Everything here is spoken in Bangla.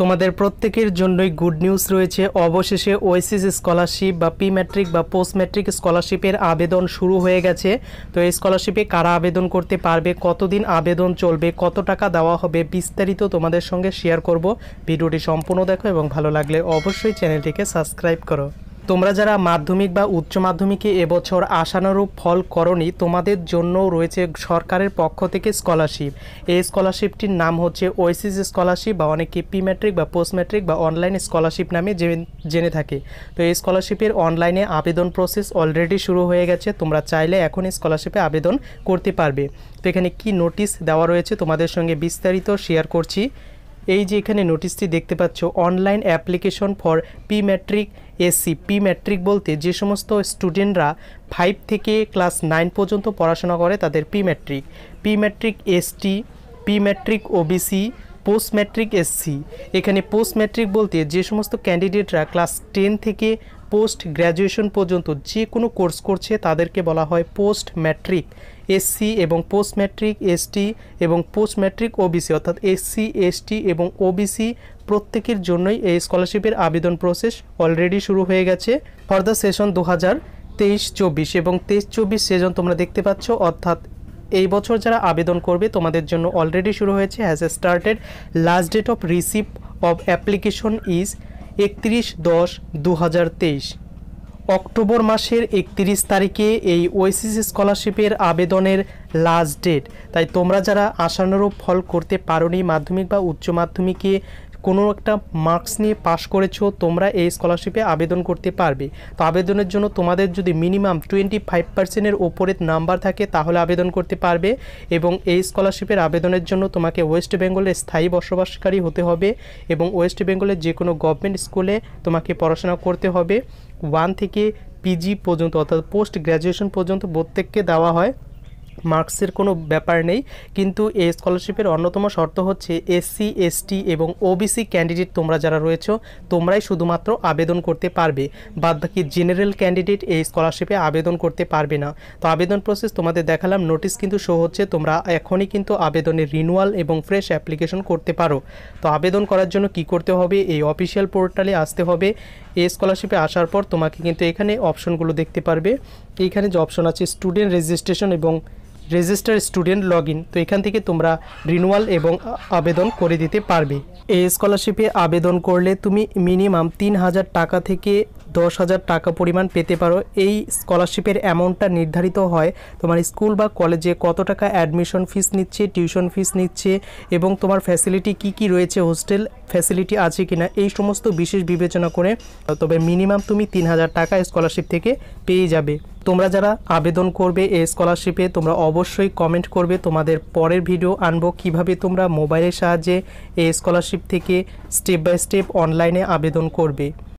তোমাদের প্রত্যেকের জন্যই গুড নিউজ রয়েছে অবশেষে ওয়েসিস স্কলারশিপ বা পি ম্যাট্রিক বা পোস্ট ম্যাট্রিক স্কলারশিপের আবেদন শুরু হয়ে গেছে তো এই স্কলারশিপে কারা আবেদন করতে পারবে কতদিন আবেদন চলবে কত টাকা দেওয়া হবে বিস্তারিত তোমাদের সঙ্গে শেয়ার করব ভিডিওটি সম্পূর্ণ দেখো এবং ভালো লাগলে অবশ্যই চ্যানেলটিকে সাবস্ক্রাইব করো তোমরা যারা মাধ্যমিক বা উচ্চ মাধ্যমিকে এবছর আশানুরূপ ফল করনি তোমাদের জন্য রয়েছে সরকারের পক্ষ থেকে স্কলারশিপ এই স্কলারশিপটির নাম হচ্ছে ওয়েসিস স্কলারশিপ বা অনেকে পি ম্যাট্রিক বা পোস্ট ম্যাট্রিক বা অনলাইন স্কলারশিপ নামে জেনে থাকে তো এই স্কলারশিপের অনলাইনে আবেদন প্রসেস অলরেডি শুরু হয়ে গেছে তোমরা চাইলে এখন স্কলারশিপে আবেদন করতে পারবে তো এখানে কি নোটিশ দেওয়া রয়েছে তোমাদের সঙ্গে বিস্তারিত শেয়ার করছি এই যে এখানে নোটিশটি দেখতে পাচ্ছ online application for pre matric SC pre matric বলতে যে সমস্ত স্টুডেন্টরা ফাইভ থেকে ক্লাস নাইন পর্যন্ত পড়াশোনা করে তাদের pre matric pre matric ST pre matric OBC post matric SC এখানে পোস্ট ম্যাট্রিক বলতে যে সমস্ত ক্যান্ডিডেটরা ক্লাস টেন থেকে পোস্ট গ্র্যাজুয়েশন পর্যন্ত যে কোনো কোর্স করছে তাদেরকে বলা হয় পোস্ট ম্যাট্রিক এসসি এবং পোস্ট ম্যাট্রিক এসটি এবং পোস্ট ম্যাট্রিক ওবিসি অর্থাৎ এসসি এসটি এবং ওবিসি প্রত্যেকের জন্যই এই স্কলারশিপের আবেদন প্রসেস অলরেডি শুরু হয়ে গেছে ফর দ্য সেশন দু হাজার তেইশ চব্বিশ এবং তেইশ চব্বিশ সেশন তোমরা দেখতে পাচ্ছ অর্থাৎ এই বছর যারা আবেদন করবে তোমাদের জন্য অলরেডি শুরু হয়েছে has a started last date of receive of application is একত্রিশ দশ দু অক্টোবর মাসের একত্রিশ তারিখে এই ওয়েসিস স্কলারশিপের আবেদনের লাস্ট ডেট তাই তোমরা যারা আশানুরূপ ফল করতে পারোনি মাধ্যমিক বা উচ্চ মাধ্যমিকে কোনো একটা মার্কস নিয়ে পাশ করেছো তোমরা এই স্কলারশিপে আবেদন করতে পারবে তো আবেদনের জন্য তোমাদের যদি মিনিমাম টোয়েন্টি ফাইভ পার্সেন্টের ওপরে নাম্বার থাকে তাহলে আবেদন করতে পারবে এবং এই স্কলারশিপের আবেদনের জন্য তোমাকে ওয়েস্ট বেঙ্গলের স্থায়ী বসবাসকারী হতে হবে এবং ওয়েস্ট বেঙ্গলের যে কোনো গভর্নমেন্ট স্কুলে তোমাকে পড়াশোনা করতে হবে ওয়ান থেকে পিজি পর্যন্ত অর্থাৎ পোস্ট গ্র্যাজুয়েশন পর্যন্ত প্রত্যেককে দেওয়া হয় মার্কসের কোনো ব্যাপার নেই কিন্তু এই স্কলারশিপের অন্যতম শর্ত হচ্ছে এসসি এসটি এবং ওবিসি ক্যান্ডিডেট তোমরা যারা রয়েছে তোমরাই শুধুমাত্র আবেদন করতে পারবে বাদবাকি জেনারেল ক্যান্ডিডেট এই স্কলারশিপে আবেদন করতে পারবে না তো আবেদন প্রসেস তোমাদের দেখালাম নোটিস কিন্তু শো হচ্ছে তোমরা এখনই কিন্তু আবেদনের রিনুয়াল এবং ফ্রেশ অ্যাপ্লিকেশন করতে পারো তো আবেদন করার জন্য কি করতে হবে এই অফিসিয়াল পোর্টালে আসতে হবে এই স্কলারশিপে আসার পর তোমাকে কিন্তু এখানে অপশনগুলো দেখতে পারবে এইখানে যে অপশন আছে স্টুডেন্ট রেজিস্ট্রেশন এবং রেজিস্টার স্টুডেন্ট লগ তো এখান থেকে তোমরা রিনুয়াল এবং আবেদন করে দিতে পারবে এই স্কলারশিপে আবেদন করলে তুমি মিনিমাম তিন হাজার টাকা থেকে দশ হাজার টাকা পরিমাণ পেতে পারো এই স্কলারশিপের অ্যামাউন্টটা নির্ধারিত হয় তোমার স্কুল বা কলেজে কত টাকা অ্যাডমিশন ফিস নিচ্ছে টিউশন ফিস নিচ্ছে এবং তোমার ফ্যাসিলিটি কি কি রয়েছে হোস্টেল ফ্যাসিলিটি আছে কি না এই সমস্ত বিশেষ বিবেচনা করে তবে মিনিমাম তুমি তিন হাজার টাকা স্কলারশিপ থেকে পেয়ে যাবে তোমরা যারা আবেদন করবে এই স্কলারশিপে তোমরা অবশ্যই কমেন্ট করবে তোমাদের পরের ভিডিও আনবো কিভাবে তোমরা মোবাইলের সাহায্যে এই স্কলারশিপ থেকে স্টেপ বাই স্টেপ অনলাইনে আবেদন করবে